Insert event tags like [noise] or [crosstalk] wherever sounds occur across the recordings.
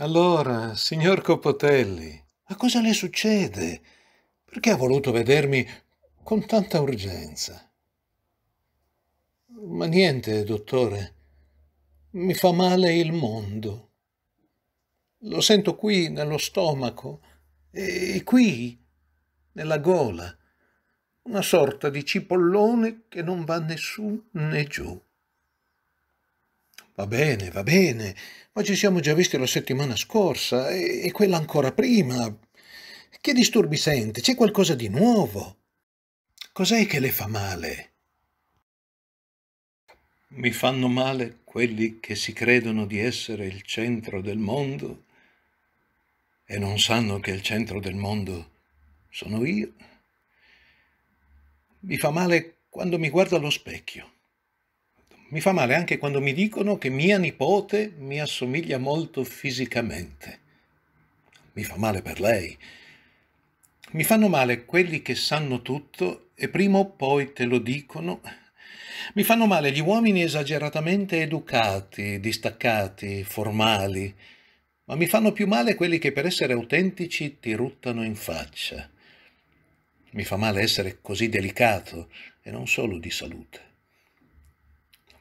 Allora, signor Copotelli, ma cosa le succede? Perché ha voluto vedermi con tanta urgenza? Ma niente, dottore. Mi fa male il mondo. Lo sento qui nello stomaco e qui nella gola. Una sorta di cipollone che non va né su né giù. Va bene, va bene, ma ci siamo già visti la settimana scorsa e, e quella ancora prima. Che disturbi sente? C'è qualcosa di nuovo? Cos'è che le fa male? Mi fanno male quelli che si credono di essere il centro del mondo e non sanno che il centro del mondo sono io. Mi fa male quando mi guardo allo specchio. Mi fa male anche quando mi dicono che mia nipote mi assomiglia molto fisicamente. Mi fa male per lei. Mi fanno male quelli che sanno tutto e prima o poi te lo dicono. Mi fanno male gli uomini esageratamente educati, distaccati, formali, ma mi fanno più male quelli che per essere autentici ti ruttano in faccia. Mi fa male essere così delicato e non solo di salute.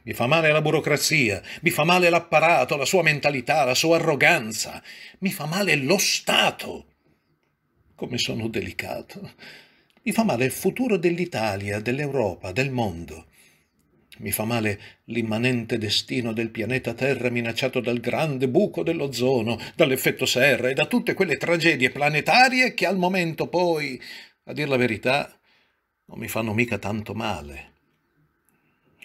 Mi fa male la burocrazia, mi fa male l'apparato, la sua mentalità, la sua arroganza, mi fa male lo Stato. Come sono delicato. Mi fa male il futuro dell'Italia, dell'Europa, del mondo. Mi fa male l'immanente destino del pianeta Terra minacciato dal grande buco dell'ozono, dall'effetto serra e da tutte quelle tragedie planetarie che al momento poi, a dir la verità, non mi fanno mica tanto male.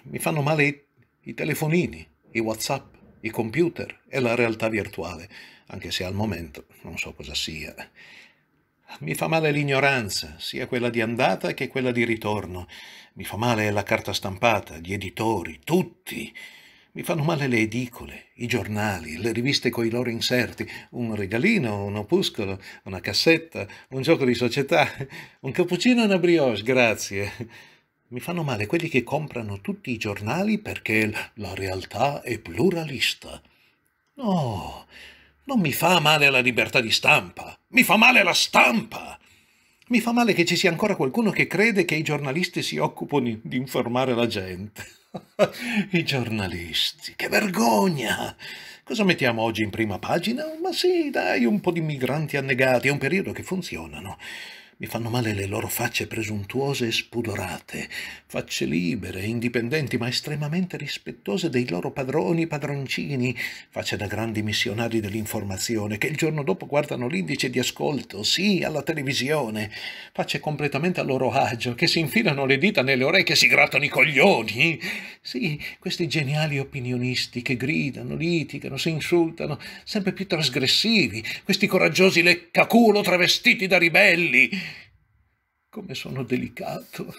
Mi fanno male i telefonini, i WhatsApp, i computer e la realtà virtuale, anche se al momento non so cosa sia. Mi fa male l'ignoranza, sia quella di andata che quella di ritorno. Mi fa male la carta stampata, gli editori, tutti. Mi fanno male le edicole, i giornali, le riviste coi loro inserti, un regalino, un opuscolo, una cassetta, un gioco di società, un cappuccino e una brioche, grazie. Mi fanno male quelli che comprano tutti i giornali perché la realtà è pluralista. No, non mi fa male la libertà di stampa, mi fa male la stampa. Mi fa male che ci sia ancora qualcuno che crede che i giornalisti si occupano di informare la gente. [laughs] I giornalisti, che vergogna! Cosa mettiamo oggi in prima pagina? Ma sì, dai, un po' di migranti annegati, è un periodo che funzionano. Mi fanno male le loro facce presuntuose e spudorate, facce libere, indipendenti, ma estremamente rispettose dei loro padroni, padroncini, facce da grandi missionari dell'informazione, che il giorno dopo guardano l'indice di ascolto, sì, alla televisione, facce completamente a loro agio, che si infilano le dita nelle orecchie e si grattano i coglioni. Sì, questi geniali opinionisti che gridano, litigano, si insultano, sempre più trasgressivi, questi coraggiosi leccaculo travestiti da ribelli come sono delicato.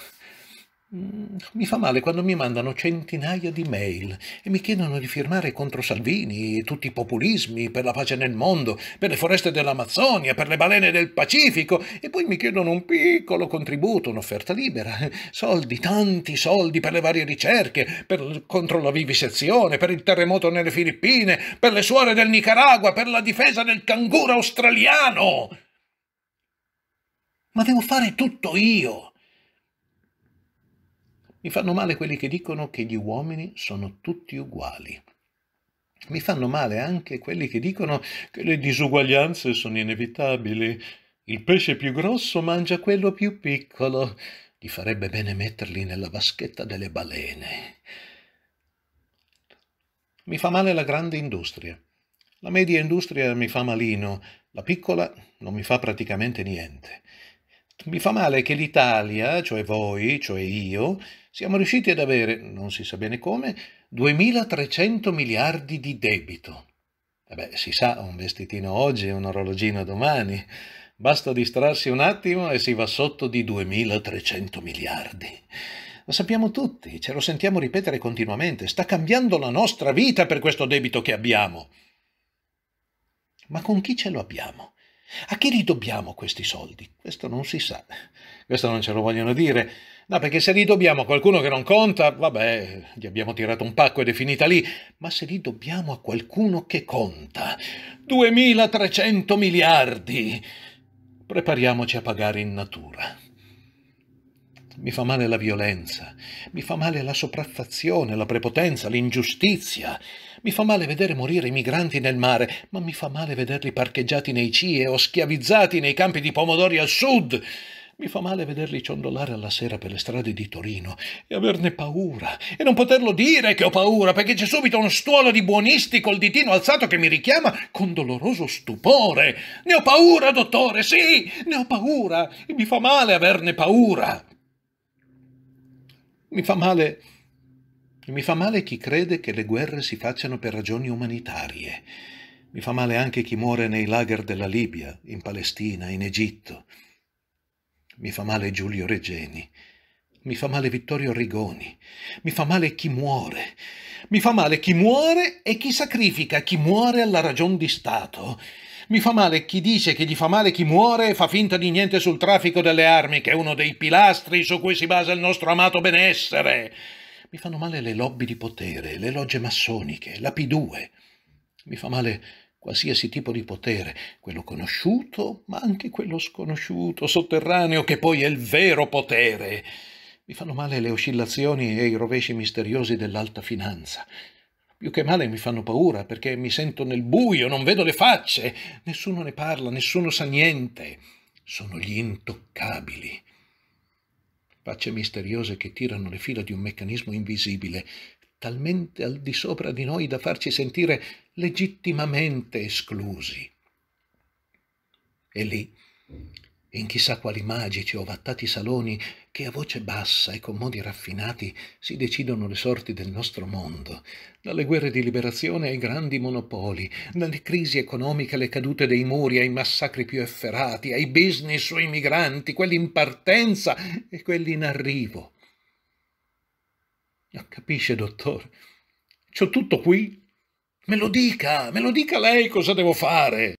Mm, mi fa male quando mi mandano centinaia di mail e mi chiedono di firmare contro Salvini, tutti i populismi, per la pace nel mondo, per le foreste dell'Amazzonia, per le balene del Pacifico e poi mi chiedono un piccolo contributo, un'offerta libera, soldi, tanti soldi per le varie ricerche, per, contro la vivisezione, per il terremoto nelle Filippine, per le suore del Nicaragua, per la difesa del canguro australiano ma devo fare tutto io. Mi fanno male quelli che dicono che gli uomini sono tutti uguali. Mi fanno male anche quelli che dicono che le disuguaglianze sono inevitabili. Il pesce più grosso mangia quello più piccolo. Gli farebbe bene metterli nella vaschetta delle balene. Mi fa male la grande industria. La media industria mi fa malino, la piccola non mi fa praticamente niente. Mi fa male che l'Italia, cioè voi, cioè io, siamo riusciti ad avere, non si sa bene come, 2.300 miliardi di debito. E eh beh, si sa, un vestitino oggi e un orologino domani. Basta distrarsi un attimo e si va sotto di 2.300 miliardi. Lo sappiamo tutti, ce lo sentiamo ripetere continuamente. Sta cambiando la nostra vita per questo debito che abbiamo. Ma con chi ce lo abbiamo? A chi li dobbiamo questi soldi? Questo non si sa, questo non ce lo vogliono dire. No, perché se li dobbiamo a qualcuno che non conta, vabbè, gli abbiamo tirato un pacco ed è finita lì, ma se li dobbiamo a qualcuno che conta, 2300 miliardi, prepariamoci a pagare in natura mi fa male la violenza, mi fa male la sopraffazione, la prepotenza, l'ingiustizia, mi fa male vedere morire i migranti nel mare, ma mi fa male vederli parcheggiati nei CIE o schiavizzati nei campi di pomodori al sud. Mi fa male vederli ciondolare alla sera per le strade di Torino e averne paura e non poterlo dire che ho paura perché c'è subito uno stuolo di buonisti col ditino alzato che mi richiama con doloroso stupore. Ne ho paura, dottore, sì, ne ho paura e mi fa male averne paura. Mi fa male... Mi fa male chi crede che le guerre si facciano per ragioni umanitarie. Mi fa male anche chi muore nei lager della Libia, in Palestina, in Egitto. Mi fa male Giulio Regeni. Mi fa male Vittorio Rigoni. Mi fa male chi muore. Mi fa male chi muore e chi sacrifica chi muore alla ragion di Stato. Mi fa male chi dice che gli fa male chi muore e fa finta di niente sul traffico delle armi, che è uno dei pilastri su cui si basa il nostro amato benessere. Mi fanno male le lobby di potere, le logge massoniche, la P2. Mi fa male qualsiasi tipo di potere, quello conosciuto, ma anche quello sconosciuto, sotterraneo, che poi è il vero potere. Mi fanno male le oscillazioni e i rovesci misteriosi dell'alta finanza, più che male mi fanno paura perché mi sento nel buio, non vedo le facce, nessuno ne parla, nessuno sa niente. Sono gli intoccabili. Facce misteriose che tirano le fila di un meccanismo invisibile, talmente al di sopra di noi da farci sentire legittimamente esclusi. E lì in chissà quali magici o vattati saloni che a voce bassa e con modi raffinati si decidono le sorti del nostro mondo, dalle guerre di liberazione ai grandi monopoli, dalle crisi economiche alle cadute dei muri, ai massacri più efferati, ai business sui migranti, quelli in partenza e quelli in arrivo. Capisce, dottore? C'ho tutto qui? Me lo dica, me lo dica lei cosa devo fare.